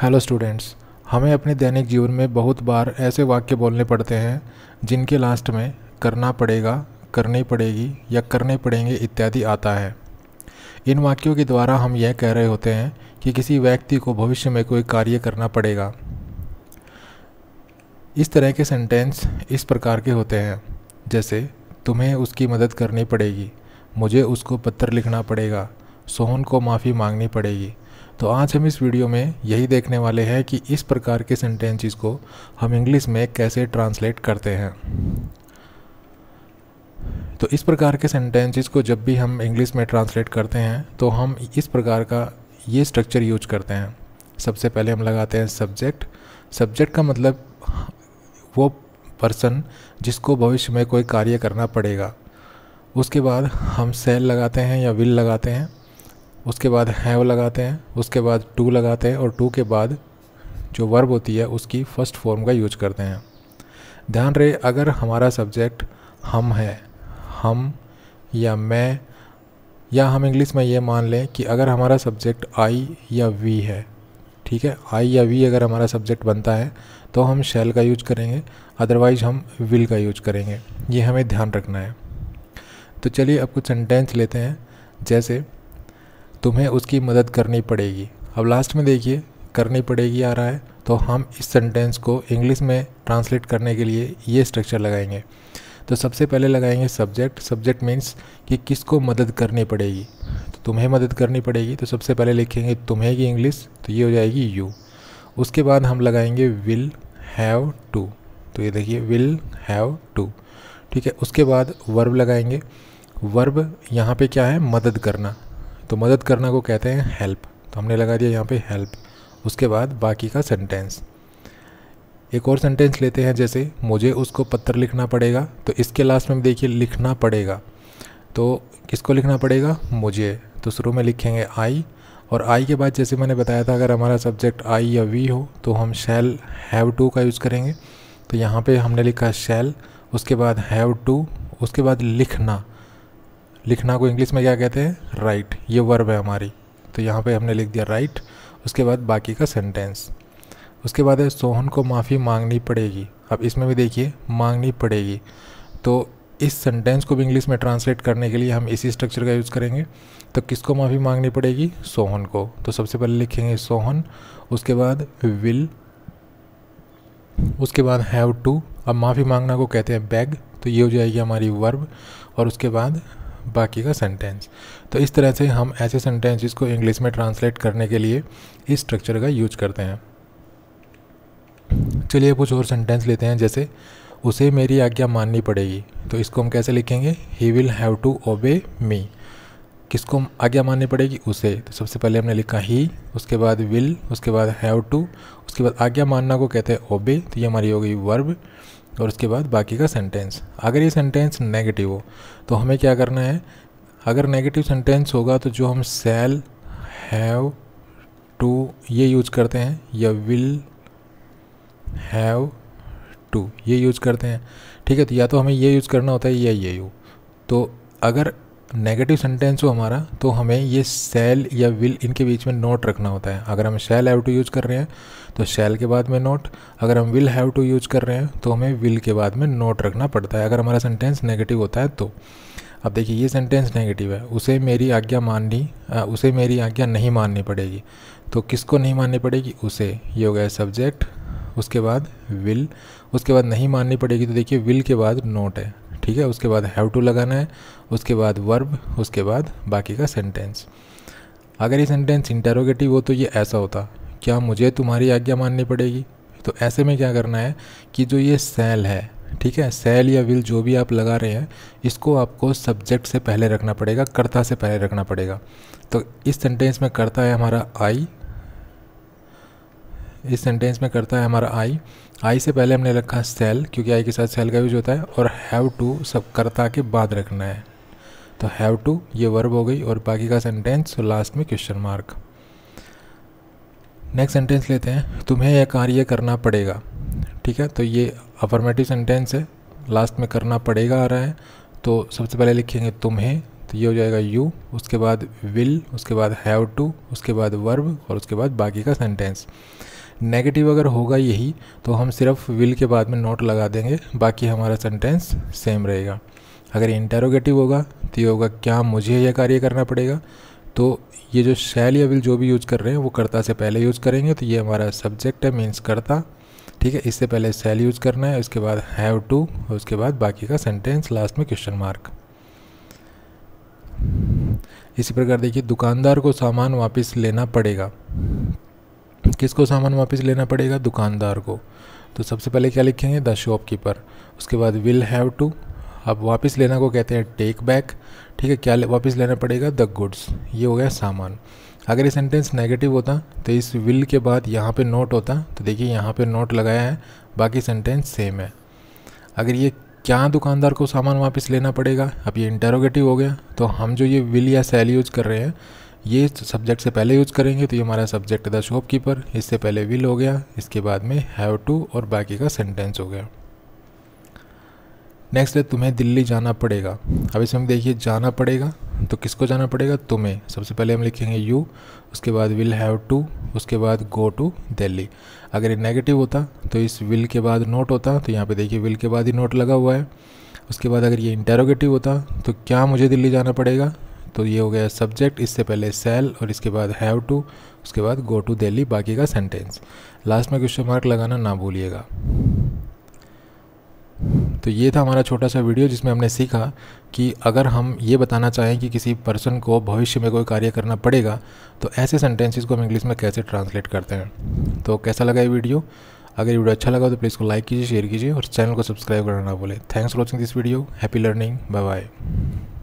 hello students हमें अपने दैनिक जीवन में बहुत बार ऐसे वाक्य बोलने पड़ते हैं जिनके लास्ट में करना पड़ेगा करनी पड़ेगी या करने पड़ेंगे इत्यादि आता है इन वाक्यों के द्वारा हम यह कह रहे होते हैं कि किसी व्यक्ति को भविष्य में कोई कार्य करना पड़ेगा इस तरह के सेंटेंस इस प्रकार के होते हैं जैसे तुम्हें उसकी मदद करनी पड़ेगी मुझे उसको पत्र लिखना पड़ेगा सोहन को माफ़ी मांगनी पड़ेगी तो आज हम इस वीडियो में यही देखने वाले हैं कि इस प्रकार के सेंटेंसेस को हम इंग्लिश में कैसे ट्रांसलेट करते हैं तो इस प्रकार के सेंटेंसेस को जब भी हम इंग्लिश में ट्रांसलेट करते हैं तो हम इस प्रकार का ये स्ट्रक्चर यूज करते हैं सबसे पहले हम लगाते हैं सब्जेक्ट सब्जेक्ट का मतलब वो पर्सन जिसको भविष्य में कोई कार्य करना पड़ेगा उसके बाद हम सेल लगाते हैं या विल लगाते हैं उसके बाद हैव लगाते हैं उसके बाद टू लगाते हैं और टू के बाद जो वर्ब होती है उसकी फ़र्स्ट फॉर्म का यूज करते हैं ध्यान रहे अगर हमारा सब्जेक्ट हम है हम या मैं या हम इंग्लिश में ये मान लें कि अगर हमारा सब्जेक्ट आई या वी है ठीक है आई या वी अगर हमारा सब्जेक्ट बनता है तो हम शैल का यूज करेंगे अदरवाइज़ हम विल का यूज करेंगे ये हमें ध्यान रखना है तो चलिए अब कुछ सेंटेंस लेते हैं जैसे तुम्हें उसकी मदद करनी पड़ेगी अब लास्ट में देखिए करनी पड़ेगी आ रहा है तो हम इस सेंटेंस को इंग्लिश में ट्रांसलेट करने के लिए ये स्ट्रक्चर लगाएंगे तो सबसे पहले लगाएंगे सब्जेक्ट सब्जेक्ट मीन्स कि किसको मदद करनी पड़ेगी तो तुम्हें मदद करनी पड़ेगी तो सबसे पहले लिखेंगे तुम्हें की इंग्लिश तो ये हो जाएगी यू उसके बाद हम लगाएंगे विल हैव टू तो ये देखिए विल हैव टू ठीक है उसके बाद वर्ब लगाएंगे वर्ब यहाँ पे क्या है मदद करना तो मदद करना को कहते हैं हेल्प तो हमने लगा दिया यहाँ पे हेल्प उसके बाद बाकी का सेंटेंस एक और सेंटेंस लेते हैं जैसे मुझे उसको पत्र लिखना पड़ेगा तो इसके लास्ट में देखिए लिखना पड़ेगा तो किसको लिखना पड़ेगा मुझे तो शुरू में लिखेंगे आई और आई के बाद जैसे मैंने बताया था अगर हमारा सब्जेक्ट आई या वी हो तो हम शैल हैव टू का यूज़ करेंगे तो यहाँ पे हमने लिखा शेल उसके बाद हैव टू उसके बाद लिखना लिखना को इंग्लिश में क्या कहते हैं राइट ये वर्ब है हमारी तो यहाँ पे हमने लिख दिया राइट उसके बाद बाकी का सेंटेंस उसके बाद है सोहन को माफ़ी मांगनी पड़ेगी अब इसमें भी देखिए मांगनी पड़ेगी तो इस सेंटेंस को भी इंग्लिश में ट्रांसलेट करने के लिए हम इसी स्ट्रक्चर का यूज़ करेंगे तो किसको माफ़ी मांगनी पड़ेगी सोहन को तो सबसे पहले लिखेंगे सोहन उसके बाद विल उसके बाद हैव टू अब माफ़ी मांगना को कहते हैं बैग तो ये हो जाएगी हमारी वर्ब और उसके बाद बाकी का सेंटेंस तो इस तरह से हम ऐसे सेंटेंस जिसको इंग्लिश में ट्रांसलेट करने के लिए इस स्ट्रक्चर का यूज करते हैं चलिए कुछ और सेंटेंस लेते हैं जैसे उसे मेरी आज्ञा माननी पड़ेगी तो इसको हम कैसे लिखेंगे he will have to obey मी किसको आज्ञा माननी पड़ेगी उसे तो सबसे पहले हमने लिखा ही उसके बाद विल उसके बाद हैव टू उसके बाद आज्ञा मानना को कहते हैं ओबे तो ये हमारी हो गई वर्ब और उसके बाद बाकी का सेंटेंस अगर ये सेंटेंस नेगेटिव हो तो हमें क्या करना है अगर नेगेटिव सेंटेंस होगा तो जो हम सेल हैव टू ये यूज करते हैं या विल हैव टू ये यूज करते हैं ठीक है तो या तो हमें ये यूज करना होता है या ये यू तो अगर नेगेटिव सेंटेंस हो हमारा तो हमें ये सेल या विल इनके बीच में नोट रखना होता है अगर हम सेल हैव टू यूज़ कर रहे हैं तो शैल के बाद में नोट अगर हम विल हैव टू यूज़ कर रहे हैं तो हमें विल के बाद में नोट रखना पड़ता है अगर हमारा सेंटेंस नेगेटिव होता है तो अब देखिए ये सेंटेंस नेगेटिव है उसे मेरी आज्ञा माननी उसे मेरी आज्ञा नहीं माननी पड़ेगी तो किसको नहीं माननी पड़ेगी उसे ये हो गया सब्जेक्ट उसके बाद विल उसके बाद नहीं माननी पड़ेगी तो देखिए विल के बाद नोट है ठीक है उसके बाद हैव टू लगाना है उसके बाद वर्ब उसके बाद बाकी का सेंटेंस अगर ये सेंटेंस इंटेरोगेटिव हो तो ये ऐसा होता क्या मुझे तुम्हारी आज्ञा माननी पड़ेगी तो ऐसे में क्या करना है कि जो ये सेल है ठीक है सेल या विल जो भी आप लगा रहे हैं इसको आपको सब्जेक्ट से पहले रखना पड़ेगा कर्ता से पहले रखना पड़ेगा तो इस सेंटेंस में कर्ता है हमारा आई इस सेंटेंस में करता है हमारा आई आई से पहले हमने रखा सेल क्योंकि आई के साथ सेल का यूज होता है और हैव टू सब करता के बाद रखना है तो हैव टू ये वर्ब हो गई और बाकी का सेंटेंस लास्ट तो में क्वेश्चन मार्क नेक्स्ट सेंटेंस लेते हैं तुम्हें यह कार्य करना पड़ेगा ठीक है तो ये अफर्मेटिव सेंटेंस है लास्ट में करना पड़ेगा आ रहा है तो सबसे पहले लिखेंगे तुम्हें तो ये हो जाएगा यू उसके बाद विल उसके बाद हैव टू उसके बाद वर्ब और उसके बाद बाकी का सेंटेंस नेगेटिव अगर होगा यही तो हम सिर्फ विल के बाद में नोट लगा देंगे बाकी हमारा सेंटेंस सेम रहेगा अगर इंटेरोगेटिव होगा तो ये होगा क्या मुझे यह कार्य करना पड़ेगा तो ये जो शैल या विल जो भी यूज़ कर रहे हैं वो कर्ता से पहले यूज़ करेंगे तो ये हमारा सब्जेक्ट है मीन्स कर्ता ठीक है इससे पहले सेल यूज़ करना है उसके बाद हैव टू उसके बाद बाकी का सेंटेंस लास्ट में क्वेश्चन मार्क इसी प्रकार देखिए दुकानदार को सामान वापस लेना पड़ेगा किसको सामान वापस लेना पड़ेगा दुकानदार को तो सबसे पहले क्या लिखेंगे द शॉपकीपर उसके बाद विल हैव टू अब वापस लेना को कहते हैं टेक बैक ठीक है क्या वापस लेना पड़ेगा द गुड्स ये हो गया सामान अगर ये सेंटेंस नेगेटिव होता तो इस विल के बाद यहाँ पे नोट होता तो देखिए यहाँ पे नोट लगाया है बाकी सेंटेंस सेम है अगर ये क्या दुकानदार को सामान वापस लेना पड़ेगा अब ये इंटरोगेटिव हो गया तो हम जो ये विल या सेल यूज कर रहे हैं ये सब्जेक्ट से पहले यूज़ करेंगे तो ये हमारा सब्जेक्ट द शॉप कीपर इससे पहले विल हो गया इसके बाद में हैव टू और बाकी का सेंटेंस हो गया नेक्स्ट है तुम्हें दिल्ली जाना पड़ेगा अब इसमें देखिए जाना पड़ेगा तो किसको जाना पड़ेगा तुम्हें सबसे पहले हम लिखेंगे यू उसके बाद विल हैव टू उसके बाद गो टू दिल्ली अगर ये नेगेटिव होता तो इस विल के बाद नोट होता तो यहाँ पे देखिए विल के बाद ही नोट लगा हुआ है उसके बाद अगर ये इंटेरोगेटिव होता तो क्या मुझे दिल्ली जाना पड़ेगा तो ये हो गया सब्जेक्ट इससे पहले सेल और इसके बाद हैव टू उसके बाद गो टू दिल्ली बाकी का सेंटेंस लास्ट में क्वेश्चन मार्क लगाना ना भूलिएगा तो ये था हमारा छोटा सा वीडियो जिसमें हमने सीखा कि अगर हम ये बताना चाहें कि किसी पर्सन को भविष्य में कोई कार्य करना पड़ेगा तो ऐसे सेंटेंसेस को हम इंग्लिश में कैसे ट्रांसलेट करते हैं तो कैसा लगा ये वीडियो अगर ये वीडियो अच्छा लगा तो प्लीज़ को लाइक कीजिए शेयर कीजिए और चैनल को सब्सक्राइब करना ना भूलें thanks for watching this video happy learning bye bye